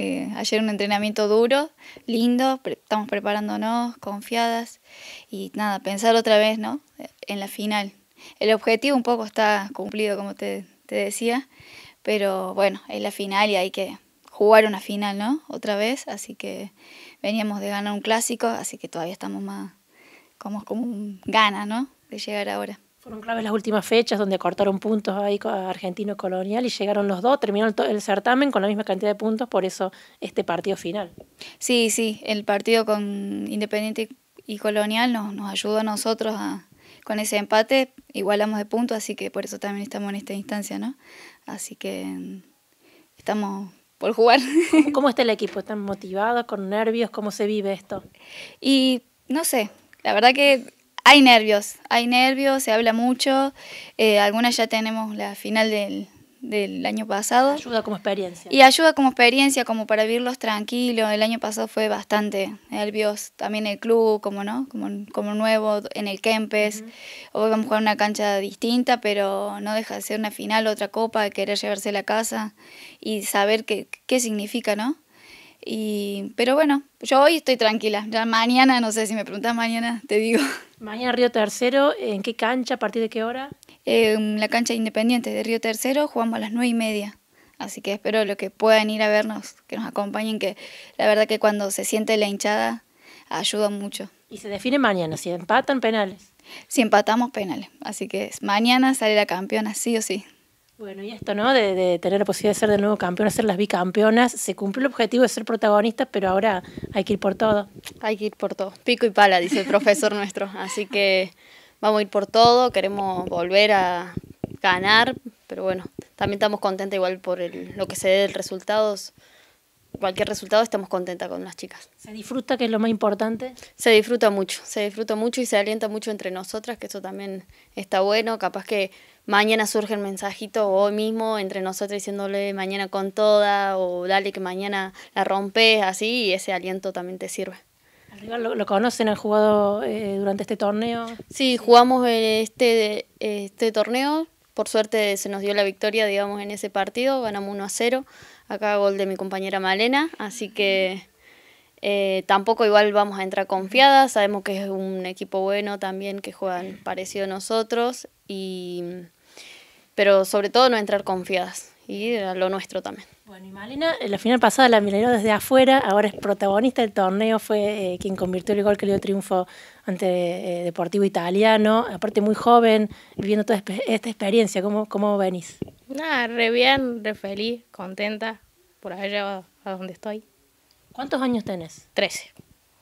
Eh, ayer un entrenamiento duro, lindo, estamos preparándonos, confiadas y nada, pensar otra vez, ¿no? En la final. El objetivo un poco está cumplido, como te, decía, pero bueno, es la final y hay que jugar una final, ¿no? Otra vez, así que veníamos de ganar un clásico, así que todavía estamos más como, como gana, ¿no? De llegar ahora. Fueron claves las últimas fechas donde cortaron puntos ahí a Argentino Colonial y llegaron los dos, terminó el certamen con la misma cantidad de puntos, por eso este partido final. Sí, sí, el partido con Independiente y Colonial nos, nos ayudó a nosotros con ese empate, igualamos de puntos, así que por eso también estamos en esta instancia, ¿no? Así que mm, estamos por jugar. ¿Cómo, cómo está el equipo? ¿Están motivados, con nervios? ¿Cómo se vive esto? Y no sé, la verdad que hay nervios, hay nervios, se habla mucho. Eh, algunas ya tenemos la final del, año pasado. Ayuda como experiencia. Y ayuda como experiencia, como para vivirlos tranquilos. El año pasado fue bastante nervios. También el club, como no, como, como nuevo, en el Kempes. Hoy vamos a jugar una cancha distinta, pero no deja de ser una final, otra copa, querer llevarse la casa y saber qué, qué significa, ¿no? Y, pero bueno, yo hoy estoy tranquila. Ya mañana, no sé si me preguntas mañana, te digo. Mañana Río Tercero, ¿en qué cancha? ¿A partir de qué hora? En la cancha independiente de Río Tercero jugamos a las nueve y media. Así que espero lo que puedan ir a vernos, que nos acompañen, que la verdad que cuando se siente la hinchada ayuda mucho. Y se define mañana, si empatan penales. Si empatamos penales. Así que mañana sale la campeona, sí o sí. Bueno, y esto, ¿no? De, tener la posibilidad de ser de nuevo campeona, ser las bicampeonas, se cumplió el objetivo de ser protagonistas, pero ahora hay que ir por todo. Hay que ir por todo. Pico y pala, dice el profesor nuestro. Así que vamos a ir por todo, queremos volver a ganar, pero bueno, también estamos contentas igual por lo que se dé el resultado. Cualquier resultado estamos contentas con las chicas. ¿Se disfruta, que es lo más importante? Se disfruta mucho, se disfruta mucho y se alienta mucho entre nosotras, que eso también está bueno. Capaz que mañana surge el mensajito o hoy mismo entre nosotros diciéndole mañana con toda o dale que mañana la rompes, así, y ese aliento también te sirve. ¿Lo, lo conocen? el jugado eh, durante este torneo? Sí, jugamos este, este torneo. Por suerte se nos dio la victoria, digamos, en ese partido. Ganamos 1 a 0. Acá gol de mi compañera Malena. Así que eh, tampoco igual vamos a entrar confiadas. Sabemos que es un equipo bueno también que juegan parecido a nosotros. Y pero sobre todo no entrar confiadas y a lo nuestro también. Bueno, y Malena, en eh, la final pasada la miraron desde afuera, ahora es protagonista del torneo, fue eh, quien convirtió el gol que le dio triunfo ante eh, Deportivo Italiano, aparte muy joven, viviendo toda esta experiencia, ¿cómo, cómo venís? Nada, re bien, re feliz, contenta por haber llegado a donde estoy. ¿Cuántos años tenés? Trece.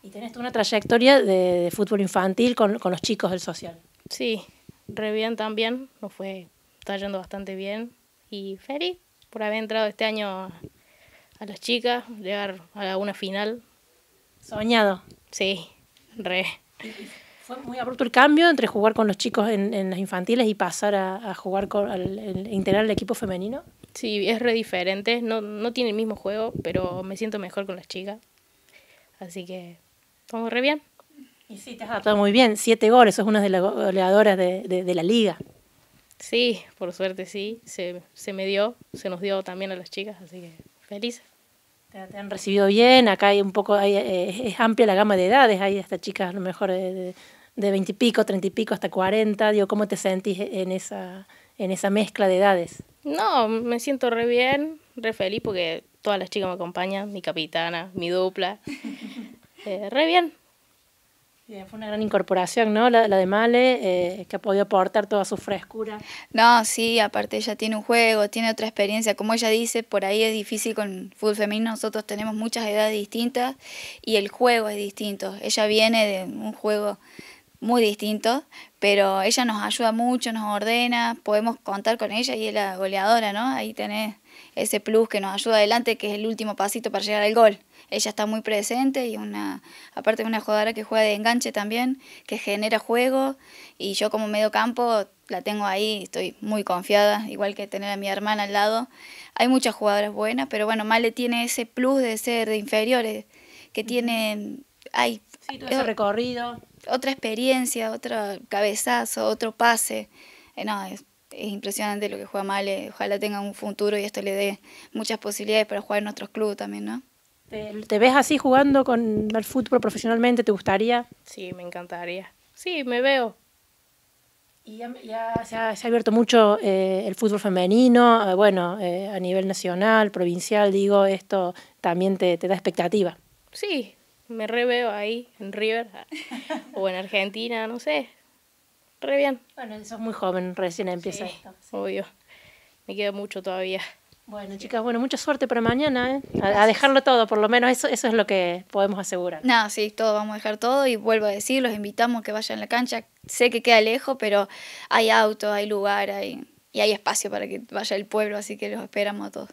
Y tenés toda una trayectoria de, fútbol infantil con, con los chicos del social. Sí, re bien también, no fue está yendo bastante bien. Y Feri por haber entrado este año a las chicas, llegar a una final. Soñado. Sí, re. Fue muy abrupto el cambio entre jugar con los chicos en, las infantiles y pasar a, jugar con al, integrar el equipo femenino. Sí, es re diferente. No, no tiene el mismo juego, pero me siento mejor con las chicas. Así que todo re bien. Y sí, te has adaptado muy bien. Siete goles, sos una de las goleadoras de la liga. Sí, por suerte sí, se, me dio, se nos dio también a las chicas, así que feliz. Te han recibido bien, acá hay un poco, hay, eh, es amplia la gama de edades, hay hasta chicas a lo mejor de, 20 y pico, 30 y pico, hasta 40, digo, ¿cómo te sentís en esa, en esa mezcla de edades? No, me siento re bien, re feliz porque todas las chicas me acompañan, mi capitana, mi dupla, eh, re bien, eh, fue una gran incorporación, ¿no? La, de Male, eh, que ha podido aportar toda su frescura. No, sí, aparte ella tiene un juego, tiene otra experiencia. Como ella dice, por ahí es difícil con fútbol femenino, nosotros tenemos muchas edades distintas y el juego es distinto. Ella viene de un juego muy distinto, pero ella nos ayuda mucho, nos ordena, podemos contar con ella y es la goleadora, ¿no? Ahí tenés ese plus que nos ayuda adelante, que es el último pasito para llegar al gol. Ella está muy presente y una, aparte de una jugadora que juega de enganche también, que genera juego y yo como medio campo la tengo ahí, estoy muy confiada, igual que tener a mi hermana al lado. Hay muchas jugadoras buenas, pero bueno, Male tiene ese plus de ser de inferiores, que tienen, hay Sí, todo ese recorrido. Otra experiencia, otro cabezazo, otro pase. Eh, no, es, impresionante lo que juega Male. Ojalá tenga un futuro y esto le dé muchas posibilidades para jugar en otros clubes también, ¿no? ¿Te, ves así jugando con el fútbol profesionalmente? ¿Te gustaría? Sí, me encantaría. Sí, me veo. Y ya, se, ha, abierto mucho eh, el fútbol femenino, eh, bueno, a nivel nacional, provincial, digo, esto también te, te da expectativa. Sí, me reveo ahí, en River ah, o en Argentina, no sé. Re bien. Bueno, sos muy joven, recién empieza Obvio. Me quedo mucho todavía. Bueno, chicas, bueno, mucha suerte para mañana, ¿eh? A, dejarlo todo, por lo menos eso, eso es lo que podemos asegurar. No, sí, todo, vamos a dejar todo y vuelvo a decir, los invitamos a que vayan a la cancha. Sé que queda lejos, pero hay autos, hay lugar, hay, y hay espacio para que vaya el pueblo, así que los esperamos a todos.